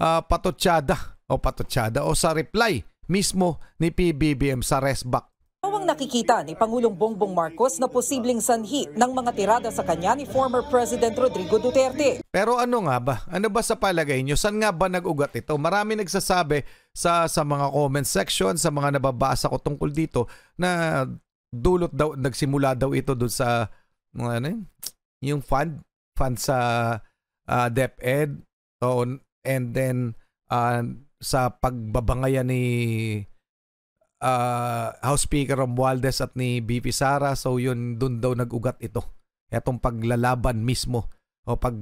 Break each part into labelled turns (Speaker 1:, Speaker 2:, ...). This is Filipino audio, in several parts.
Speaker 1: uh, ah, patotsyada o patotsyada o sa reply mismo ni PBBM sa resback ang nakikita ni Pangulong Bongbong Marcos na posibleng sanhi ng mga tirada sa kanya ni former President Rodrigo Duterte. Pero ano nga ba? Ano ba sa palagay niyo? San nga ba nag-ugat ito? Marami nagsasabi sa, sa mga comment section, sa mga nababasa ko tungkol dito na dulot daw, nagsimula daw ito doon sa mga ano yung fund, fund sa uh, DepEd. So, and then uh, sa pagbabangaya ni uh, House Speaker Romualdez at ni BP Sara so yun doon daw nagugat ito etong paglalaban mismo o pag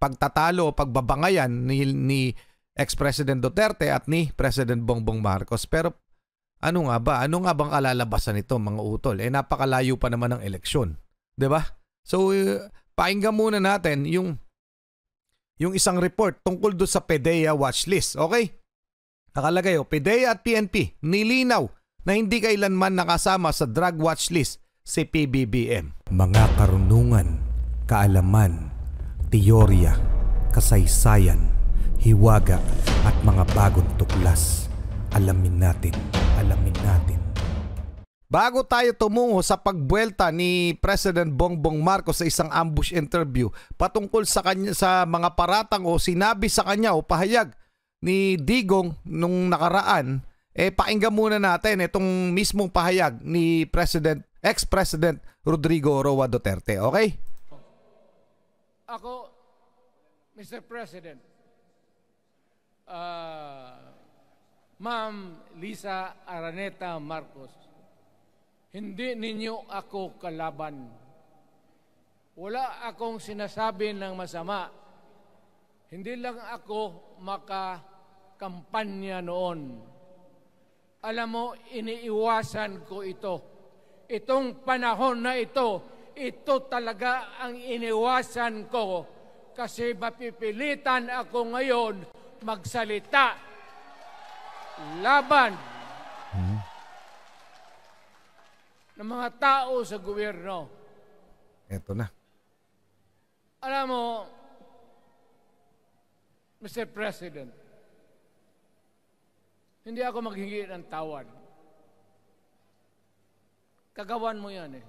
Speaker 1: pagtatalo o pagbabangayan ni, ni ex-president Duterte at ni President Bongbong Marcos pero ano nga ba ano nga bang kalalabasan nito mga utol eh napakalayo pa naman ng eleksyon 'di ba so uh, eh, painggan muna natin yung yung isang report tungkol doon sa PDEA watchlist. Okay? Nakalagay o, oh, PDEA at PNP nilinaw na hindi kailanman nakasama sa drug watchlist si PBBM. Mga karunungan, kaalaman, teorya, kasaysayan, hiwaga at mga bagong tuklas. Alamin natin, alamin natin. Bago tayo tumungo sa pagbuelta ni President Bongbong Marcos sa isang ambush interview patungkol sa kanya sa mga paratang o sinabi sa kanya o pahayag ni Digong nung nakaraan, eh pakinggan muna natin itong mismong pahayag ni President ex-President Rodrigo Roa Duterte, okay?
Speaker 2: Ako, Mr. President, uh, Ma'am Lisa Araneta Marcos, hindi ninyo ako kalaban. Wala akong sinasabi ng masama. Hindi lang ako makakampanya noon. Alam mo, iniiwasan ko ito. Itong panahon na ito, ito talaga ang iniwasan ko kasi mapipilitan ako ngayon magsalita laban. Mm-hmm ng mga tao sa gobyerno. Ito na. Alam mo, Mr. President, hindi ako maghingi ng tawad. Kagawan mo yan eh.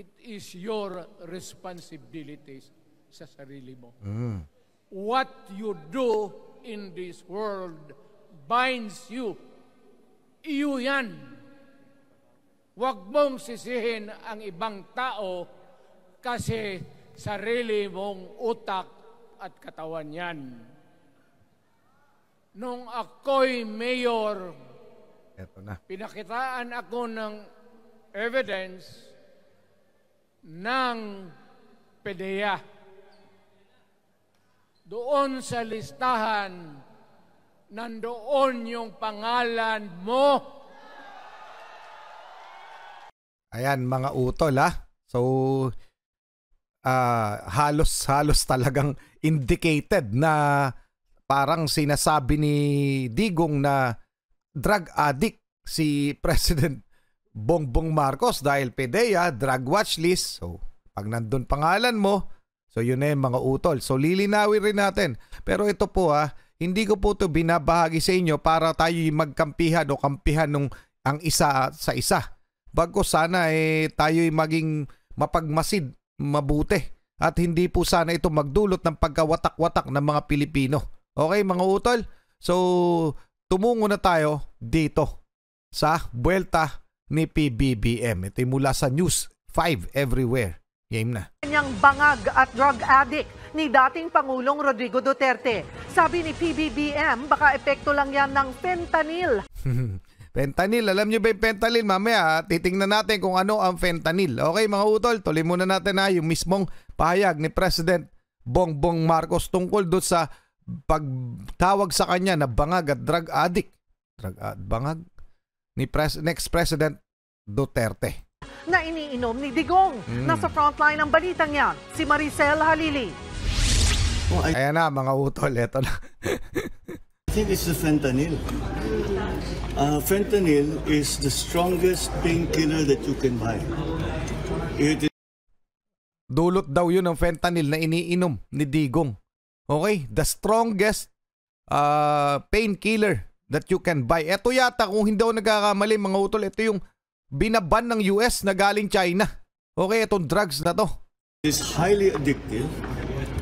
Speaker 2: It is your responsibilities sa sarili mo. Mm. What you do in this world binds you Iyo yan. Huwag mong sisihin ang ibang tao kasi sarili mong utak at katawan yan. Nung ako'y mayor, Eto na. pinakitaan ako ng evidence ng PDEA. Doon sa listahan nandoon yung pangalan mo.
Speaker 1: Ayan, mga utol ha. Ah. So, uh, ah, halos-halos talagang indicated na parang sinasabi ni Digong na drug addict si President Bongbong Marcos dahil PDEA, drug watch list. So, pag nandun pangalan mo, so yun na yung mga utol. So, lilinawin rin natin. Pero ito po ah, hindi ko po to binabahagi sa inyo para tayo magkampihan o kampihan ng ang isa sa isa. Bago sana eh tayo'y maging mapagmasid, mabuti at hindi po sana ito magdulot ng pagkawatak-watak ng mga Pilipino. Okay mga utol? So tumungo na tayo dito sa Buelta ni PBBM. Ito mula sa News 5 Everywhere. Game na. Kanyang bangag at drug addict ni dating Pangulong Rodrigo Duterte. Sabi ni PBBM, baka epekto lang yan ng fentanyl. fentanyl, alam nyo ba yung fentanyl? Mamaya, ah, titingnan natin kung ano ang fentanyl. Okay mga utol, tuloy muna natin na ah, yung mismong pahayag ni President Bongbong Marcos tungkol doon sa pagtawag sa kanya na bangag at drug addict. Drug ad, bangag ni pres, next President Duterte na iniinom ni Digong. Mm. Nasa frontline ng balitang yan, si Maricel Halili. Oh, I...
Speaker 2: Ayan na, mga utol. Ito na. I think it's the fentanyl. Uh, fentanyl is the strongest painkiller that you can buy. It is...
Speaker 1: Dulot daw yun ng fentanyl na iniinom ni Digong. Okay, the strongest uh, painkiller that you can buy. Ito yata kung hindi ako nagkakamali mga utol, ito yung binaban ng US na galing China. Okay, itong drugs na to. It's highly addictive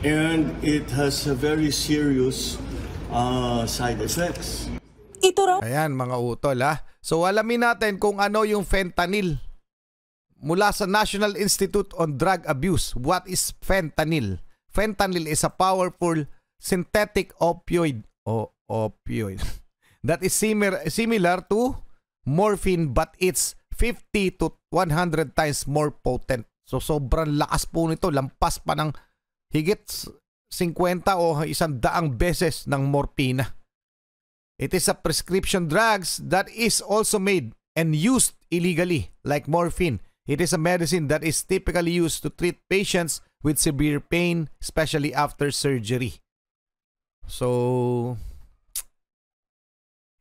Speaker 1: and it has a very serious uh, side effects. Ito raw. Ayan mga utol ha. So alamin natin kung ano yung fentanyl. Mula sa National Institute on Drug Abuse, what is fentanyl? Fentanyl is a powerful synthetic opioid o opioid that is similar similar to morphine but it's 50 to 100 times more potent. So sobrang lakas po nito, lampas pa ng higit 50 o isang daang beses ng morpina. It is a prescription drugs that is also made and used illegally like morphine. It is a medicine that is typically used to treat patients with severe pain, especially after surgery. So,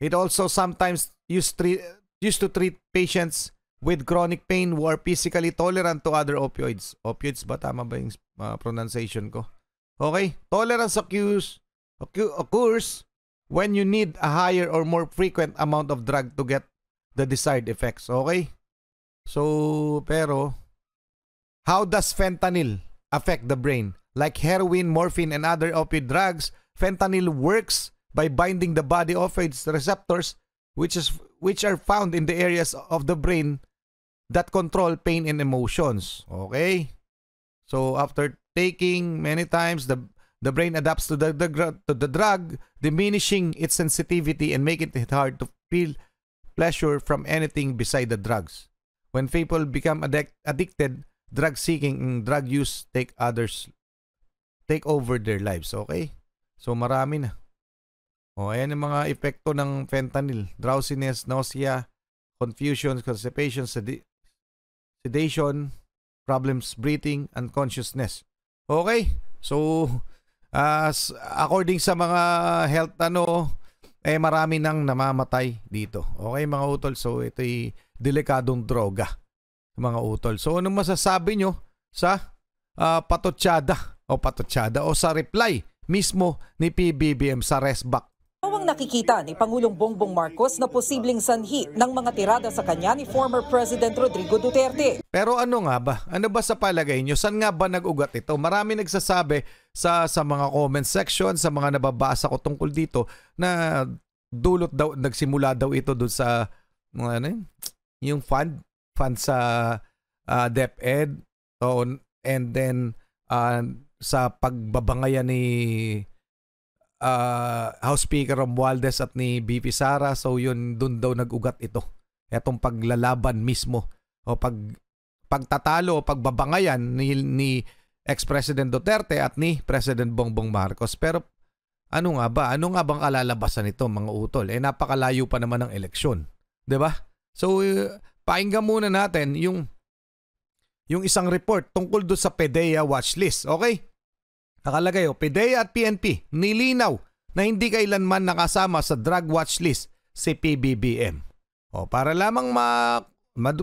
Speaker 1: it also sometimes used, used to treat patients with chronic pain who are physically tolerant to other opioids. Opioids ba? Tama ba yung uh, pronunciation ko? Okay? Tolerance occurs, occurs when you need a higher or more frequent amount of drug to get the desired effects. Okay? So, pero, how does fentanyl affect the brain? Like heroin, morphine, and other opioid drugs, fentanyl works by binding the body of its receptors which is which are found in the areas of the brain that control pain and emotions. Okay? So after taking many times the the brain adapts to the, the to the drug, diminishing its sensitivity and making it hard to feel pleasure from anything beside the drugs. When people become addic addicted, drug seeking and drug use take others take over their lives, okay? So marami na. O, oh, ayan yung mga epekto ng fentanyl. Drowsiness, nausea, confusion, constipation, sedi sedation, problems breathing, and consciousness. Okay? So, as ah, uh, according sa mga health ano, eh marami nang namamatay dito. Okay mga utol, so ito'y delikadong droga mga utol. So anong masasabi nyo sa uh, ah, patotsyada o patotsyada o sa reply mismo ni PBBM sa resback Nawang nakikita ni Pangulong Bongbong Marcos na posibleng sanhi ng mga tirada sa kanya ni former President Rodrigo Duterte. Pero ano nga ba? Ano ba sa palagay niyo? San nga ba nag-ugat ito? Marami nagsasabi sa, sa mga comment section, sa mga nababasa ko tungkol dito na dulot daw, nagsimula daw ito doon sa ano yun? yung fund, fund sa uh, DepEd. So, and then uh, sa pagbabangayan ni uh, House Speaker Romualdez at ni BP Sara. So yun, doon daw nag-ugat ito. Etong paglalaban mismo o pag pagtatalo o pagbabangayan ni, ni ex-President Duterte at ni President Bongbong Marcos. Pero ano nga ba? Ano nga bang kalalabasan nito mga utol? Eh napakalayo pa naman ng eleksyon. 'Di ba? So uh, painggan muna natin yung yung isang report tungkol doon sa PDEA watchlist. Okay? Nakalagay o, oh, PDEA at PNP nilinaw na hindi kailanman nakasama sa drug watch list si PBBM. O, para lamang ma, mad,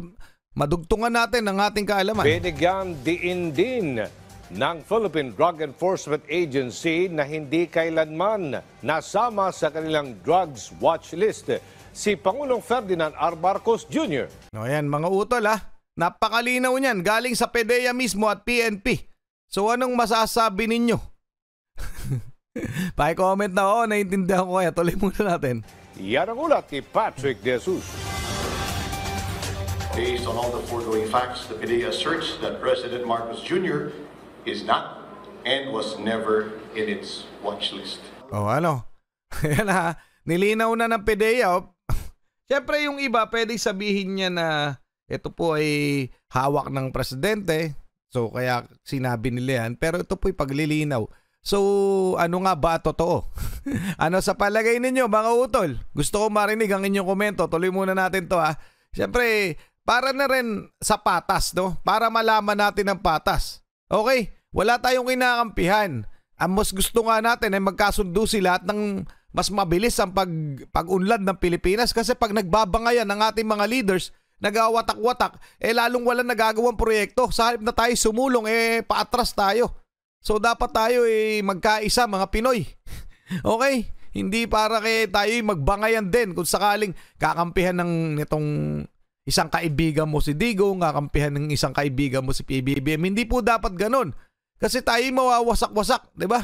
Speaker 1: madugtungan natin ang ating kaalaman.
Speaker 2: Binigyan diin din ng Philippine Drug Enforcement Agency na hindi kailanman nasama sa kanilang drugs watch list si
Speaker 1: Pangulong Ferdinand R. Marcos Jr. O yan, mga utol ha. Napakalinaw niyan galing sa PDEA mismo at PNP So anong masasabi ninyo? Paki-comment na ako, oh, naiintindihan ko kaya. Tuloy muna natin.
Speaker 2: Yan ang ulat kay Patrick De Jesus. Based on all the foregoing facts, the committee asserts
Speaker 1: that President Marcos Jr. is not and was never in its watch list. Oh, ano? Yan ha. Nilinaw na ng PDEA. Oh. Siyempre yung iba, pwede sabihin niya na ito po ay hawak ng presidente. So kaya sinabi nila yan. Pero ito po'y paglilinaw. So ano nga ba totoo? ano sa palagay ninyo mga utol? Gusto ko marinig ang inyong komento. Tuloy muna natin to ha. Siyempre, para na rin sa patas, no? Para malaman natin ang patas. Okay, wala tayong kinakampihan. Ang mas gusto nga natin ay magkasundo sila at ng mas mabilis ang pag, pag-unlad ng Pilipinas kasi pag nagbabangayan ng ating mga leaders, nagawatak-watak, eh lalong walang nagagawang proyekto. Sa halip na tayo sumulong, eh paatras tayo. So dapat tayo eh magkaisa mga Pinoy. okay? Hindi para kay tayo magbangayan din kung sakaling kakampihan ng nitong isang kaibigan mo si Digo, kakampihan ng isang kaibigan mo si PBBM. Hindi po dapat ganun. Kasi tayo mawawasak-wasak, di ba?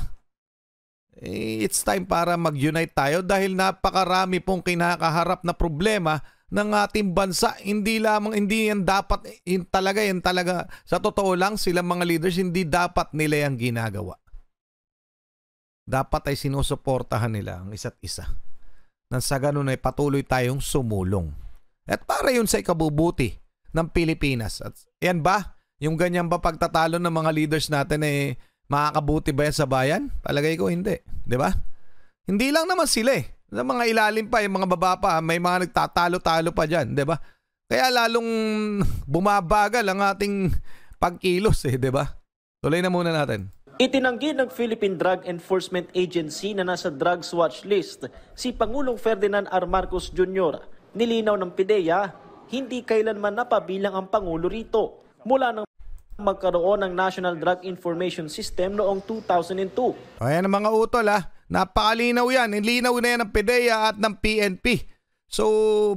Speaker 1: Eh, It's time para mag-unite tayo dahil napakarami pong kinakaharap na problema ng ating bansa. Hindi lamang, hindi yan dapat, yun talaga, yan talaga. Sa totoo lang, silang mga leaders, hindi dapat nila yung ginagawa. Dapat ay sinusuportahan nila ang isa't isa. Nang sa ganun ay patuloy tayong sumulong. At para yun sa ikabubuti ng Pilipinas. At yan ba? Yung ganyan ba pagtatalo ng mga leaders natin eh makakabuti ba yan sa bayan? Palagay ko hindi. di ba? Hindi lang naman sila eh. Sa mga ilalim pa, yung mga baba pa, may mga nagtatalo-talo pa dyan, di ba? Kaya lalong bumabagal ang ating pagkilos eh, di ba? Tuloy na muna natin. Itinanggi ng Philippine Drug Enforcement Agency na nasa drugs watch list si Pangulong Ferdinand R. Marcos Jr. Nilinaw ng PIDEA, hindi kailanman napabilang ang Pangulo rito mula ng magkaroon ng National Drug Information System noong 2002. Ayan ang mga utol ah. Napakalinaw yan. Nilinaw na yan ng PDEA at ng PNP. So,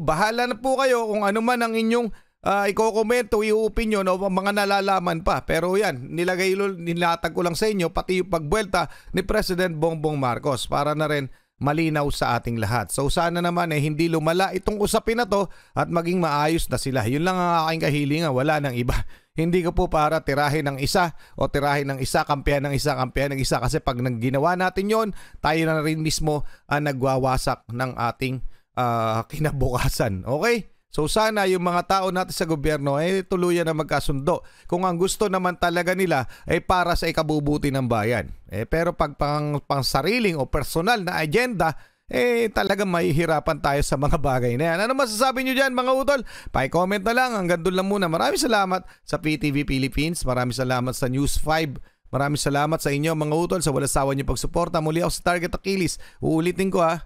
Speaker 1: bahala na po kayo kung ano man ang inyong uh, ikokomento, i-opinion o mga nalalaman pa. Pero yan, nilagay, nilatag ko lang sa inyo, pati yung pagbuelta ni President Bongbong Marcos para na rin malinaw sa ating lahat. So sana naman eh hindi lumala itong usapin na to at maging maayos na sila. Yun lang ang aking kahilingan, wala nang iba. Hindi ko po para tirahin ng isa o tirahin ng isa, kampihan ng isa, kampihan ng isa. Kasi pag ginawa natin yon tayo na rin mismo ang nagwawasak ng ating uh, kinabukasan. Okay? So sana yung mga tao natin sa gobyerno ay eh, tuluyan na magkasundo. Kung ang gusto naman talaga nila ay eh, para sa ikabubuti ng bayan. Eh, pero pag pang, pang sariling o personal na agenda, eh talaga mahihirapan tayo sa mga bagay na yan. Ano masasabi nyo dyan mga utol? Pa-comment na lang. Hanggang doon lang muna. Maraming salamat sa PTV Philippines. Maraming salamat sa News 5. Maraming salamat sa inyo mga utol sa walang sawa pagsuporta. Muli ako sa Target Achilles. Uulitin ko ha.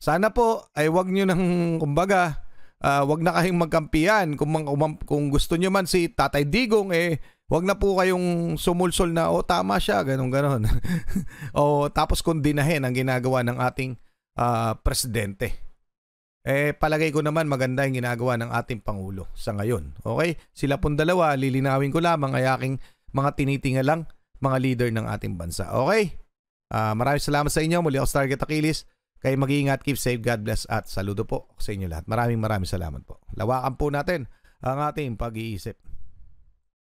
Speaker 1: Sana po ay wag nyo nang kumbaga uh, wag na kayong magkampiyan kung, kung, kung gusto nyo man si Tatay Digong eh Wag na po kayong sumulsol na, oh tama siya, ganun ganon. o tapos kundinahin ang ginagawa ng ating uh, presidente. Eh palagay ko naman maganda yung ginagawa ng ating Pangulo sa ngayon. Okay? Sila pong dalawa, lilinawin ko lamang ay aking mga lang, mga leader ng ating bansa. Okay? Uh, maraming salamat sa inyo. Muli ako Stargate Aquiles. Kayo mag-iingat, keep safe, God bless at saludo po sa inyo lahat. Maraming maraming salamat po. Lawakan po natin ang ating pag-iisip.